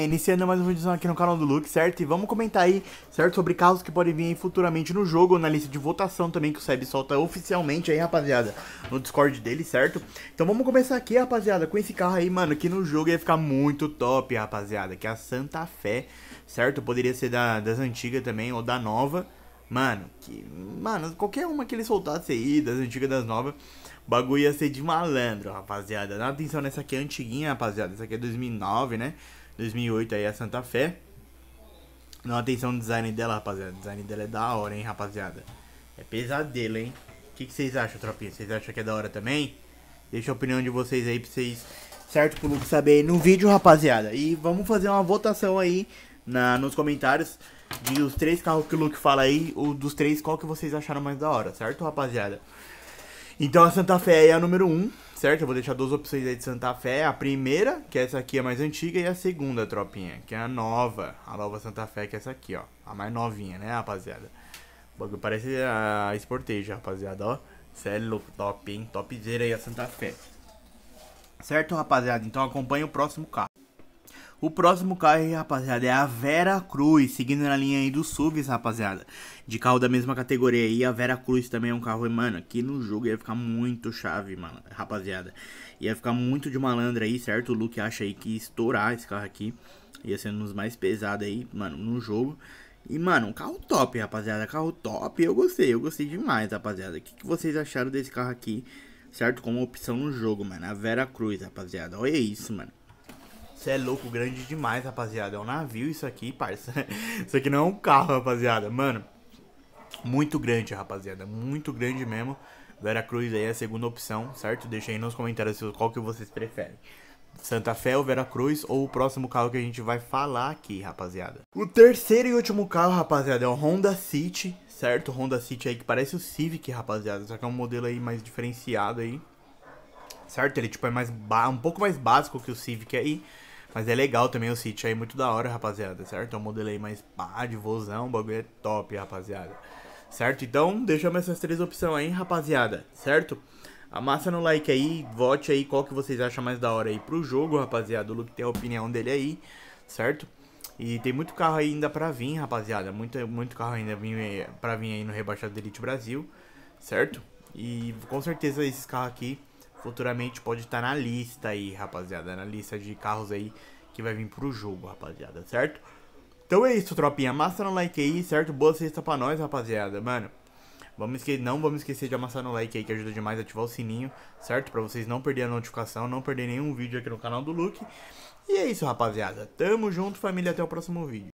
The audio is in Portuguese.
Iniciando mais uma edição aqui no canal do Luke, certo? E vamos comentar aí, certo? Sobre carros que podem vir futuramente no jogo, ou na lista de votação também que o Seb solta oficialmente aí, rapaziada, no Discord dele, certo? Então vamos começar aqui, rapaziada, com esse carro aí, mano, que no jogo ia ficar muito top, rapaziada, que é a Santa Fé, certo? Poderia ser da, das antigas também, ou da nova, Mano, que. Mano, qualquer uma que ele soltasse aí, das antigas das novas, o bagulho ia ser de malandro, rapaziada. Dá atenção nessa aqui é antiguinha, rapaziada. Essa aqui é 2009, né? 2008 aí a Santa Fé. Dá atenção no design dela, rapaziada. O design dela é da hora, hein, rapaziada. É pesadelo, hein? O que, que vocês acham, tropinha? Vocês acham que é da hora também? Deixa a opinião de vocês aí pra vocês, certo? Pro Luke saber aí no vídeo, rapaziada. E vamos fazer uma votação aí na, nos comentários de os três carros que o Luke fala aí, o dos três, qual que vocês acharam mais da hora, certo, rapaziada? Então a Santa Fé é a número 1, um, certo? Eu vou deixar duas opções aí de Santa Fé. A primeira, que essa aqui é a mais antiga, e a segunda, tropinha, que é a nova. A nova Santa Fé, que é essa aqui, ó. A mais novinha, né, rapaziada? O bagulho parece a Sportage, rapaziada, ó. Cê é top, hein? Topzera aí a Santa Fé. Certo, rapaziada? Então acompanha o próximo carro. O próximo carro aí, rapaziada, é a Vera Cruz, seguindo na linha aí dos subs, rapaziada. De carro da mesma categoria aí, a Vera Cruz também é um carro, mano, aqui no jogo ia ficar muito chave, mano, rapaziada. Ia ficar muito de malandra aí, certo? O Luke acha aí que estourar esse carro aqui. Ia ser um dos mais pesados aí, mano, no jogo. E, mano, um carro top, rapaziada, carro top. Eu gostei, eu gostei demais, rapaziada. O que, que vocês acharam desse carro aqui, certo? Como opção no jogo, mano, a Vera Cruz, rapaziada. Olha isso, mano. Você é louco, grande demais, rapaziada. É um navio isso aqui, parça. Isso aqui não é um carro, rapaziada. Mano, muito grande, rapaziada. Muito grande mesmo. Veracruz aí é a segunda opção, certo? Deixa aí nos comentários qual que vocês preferem. Santa Fé ou Veracruz ou o próximo carro que a gente vai falar aqui, rapaziada. O terceiro e último carro, rapaziada, é o Honda City, certo? Honda City aí que parece o Civic, rapaziada, só que é um modelo aí mais diferenciado aí. Certo? Ele tipo é mais um pouco mais básico que o Civic aí. Mas é legal também o sítio aí, muito da hora, rapaziada, certo? É um modelo aí mais pá, de vozão, o bagulho é top, rapaziada. Certo? Então, deixamos essas três opções aí, rapaziada, certo? Amassa no like aí, vote aí qual que vocês acham mais da hora aí pro jogo, rapaziada. O Luke tem a opinião dele aí, certo? E tem muito carro ainda pra vir, rapaziada. Muito, muito carro ainda eh, pra vir aí no Rebaixado Elite Brasil, certo? E com certeza esses carros aqui futuramente pode estar tá na lista aí, rapaziada. Na lista de carros aí que vai vir pro jogo, rapaziada, certo? Então é isso, tropinha. Massa no like aí, certo? Boa sexta pra nós, rapaziada, mano. Vamos esque... Não vamos esquecer de amassar no like aí, que ajuda demais a ativar o sininho, certo? Pra vocês não perderem a notificação, não perder nenhum vídeo aqui no canal do Luke. E é isso, rapaziada. Tamo junto, família. Até o próximo vídeo.